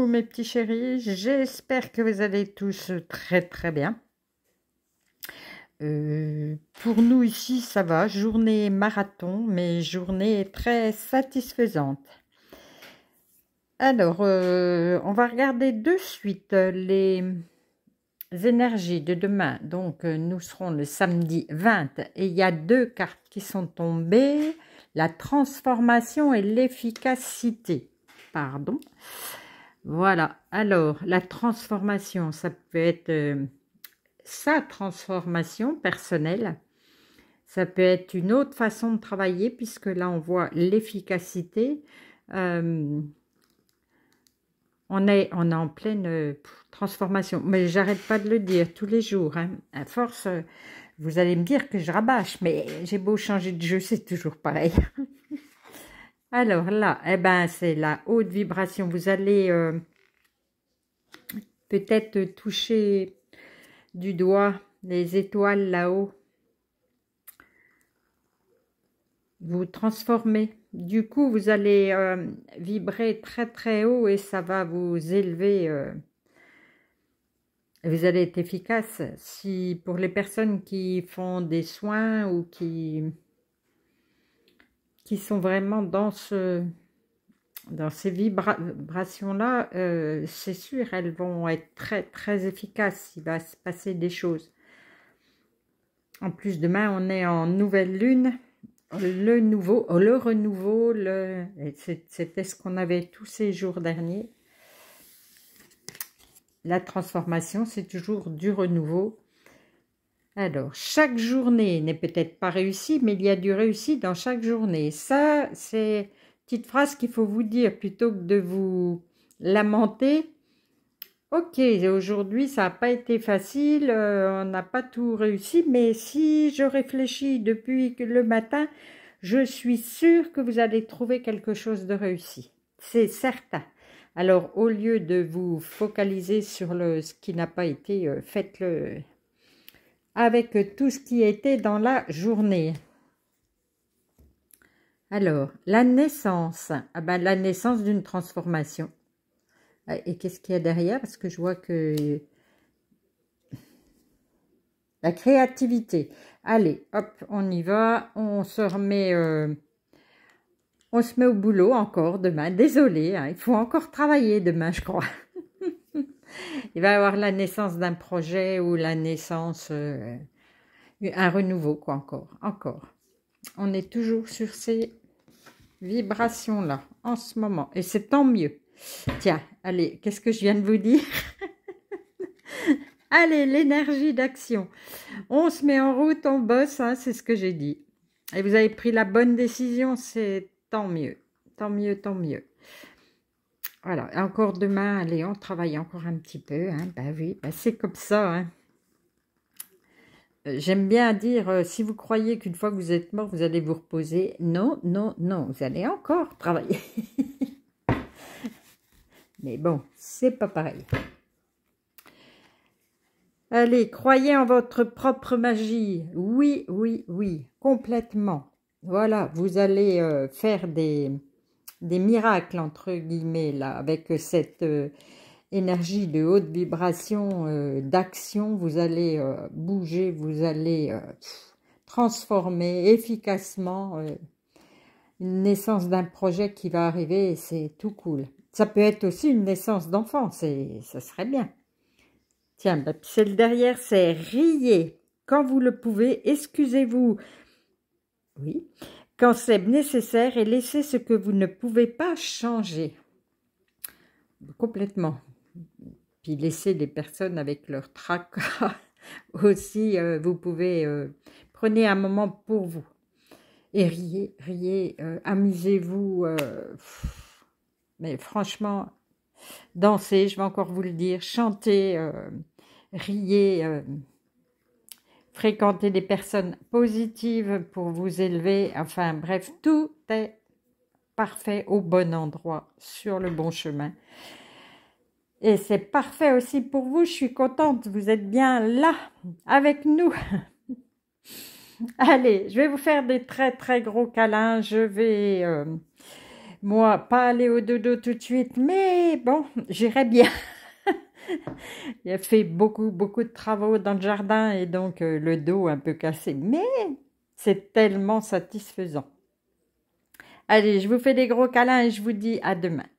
mes petits chéris, j'espère que vous allez tous très très bien. Euh, pour nous ici, ça va, journée marathon, mais journée très satisfaisante. Alors, euh, on va regarder de suite les énergies de demain. Donc, nous serons le samedi 20 et il y a deux cartes qui sont tombées, la transformation et l'efficacité. Pardon. Voilà. Alors, la transformation, ça peut être euh, sa transformation personnelle. Ça peut être une autre façon de travailler, puisque là, on voit l'efficacité. Euh, on, est, on est en pleine euh, transformation. Mais j'arrête pas de le dire tous les jours. Hein. À force, vous allez me dire que je rabâche, mais j'ai beau changer de jeu, c'est toujours pareil. Alors là, eh ben, c'est la haute vibration. Vous allez euh, peut-être toucher du doigt les étoiles là-haut. Vous transformez. Du coup, vous allez euh, vibrer très très haut et ça va vous élever. Euh, vous allez être efficace. Si pour les personnes qui font des soins ou qui qui sont vraiment dans ce dans ces vibrations-là, euh, c'est sûr, elles vont être très, très efficaces. Il va se passer des choses. En plus, demain, on est en nouvelle lune. Le nouveau, oh, le renouveau, le... c'était ce qu'on avait tous ces jours derniers. La transformation, c'est toujours du renouveau. Alors, chaque journée n'est peut-être pas réussie, mais il y a du réussi dans chaque journée. Ça, c'est petite phrase qu'il faut vous dire plutôt que de vous lamenter. Ok, aujourd'hui ça n'a pas été facile, euh, on n'a pas tout réussi, mais si je réfléchis depuis le matin, je suis sûre que vous allez trouver quelque chose de réussi. C'est certain. Alors au lieu de vous focaliser sur le, ce qui n'a pas été, fait, euh, faites-le avec tout ce qui était dans la journée. Alors, la naissance, ah ben, la naissance d'une transformation. Ah, et qu'est-ce qu'il y a derrière Parce que je vois que... La créativité. Allez, hop, on y va. On se remet... Euh, on se met au boulot encore demain. Désolée, hein, il faut encore travailler demain, je crois il va y avoir la naissance d'un projet ou la naissance, euh, un renouveau, quoi, encore, encore. On est toujours sur ces vibrations-là, en ce moment, et c'est tant mieux. Tiens, allez, qu'est-ce que je viens de vous dire Allez, l'énergie d'action. On se met en route, on bosse, hein, c'est ce que j'ai dit. Et vous avez pris la bonne décision, c'est tant mieux, tant mieux, tant mieux. Voilà, encore demain, allez, on travaille encore un petit peu. Hein. Ben oui, ben c'est comme ça. Hein. Euh, j'aime bien dire, euh, si vous croyez qu'une fois que vous êtes mort, vous allez vous reposer, non, non, non, vous allez encore travailler. Mais bon, c'est pas pareil. Allez, croyez en votre propre magie. Oui, oui, oui, complètement. Voilà, vous allez euh, faire des, des miracles, entre guillemets, là, avec euh, cette euh, énergie de haute vibration, euh, d'action, vous allez bouger, vous allez transformer efficacement une naissance d'un projet qui va arriver, c'est tout cool. Ça peut être aussi une naissance d'enfant, ça serait bien. Tiens, ben, celle derrière, c'est riez quand vous le pouvez, excusez-vous. Oui, quand c'est nécessaire et laissez ce que vous ne pouvez pas changer complètement. Puis laissez les personnes avec leur tracas aussi, euh, vous pouvez, euh, prenez un moment pour vous et riez, riez, euh, amusez-vous. mais franchement, dansez, je vais encore vous le dire, chantez, riez fréquenter des personnes positives pour vous élever, enfin bref, tout est parfait au bon endroit, sur le bon chemin. Et c'est parfait aussi pour vous, je suis contente, vous êtes bien là avec nous. Allez, je vais vous faire des très très gros câlins, je vais... Euh, moi, pas aller au dodo tout de suite, mais bon, j'irai bien. il a fait beaucoup, beaucoup de travaux dans le jardin et donc euh, le dos un peu cassé. Mais c'est tellement satisfaisant. Allez, je vous fais des gros câlins et je vous dis à demain.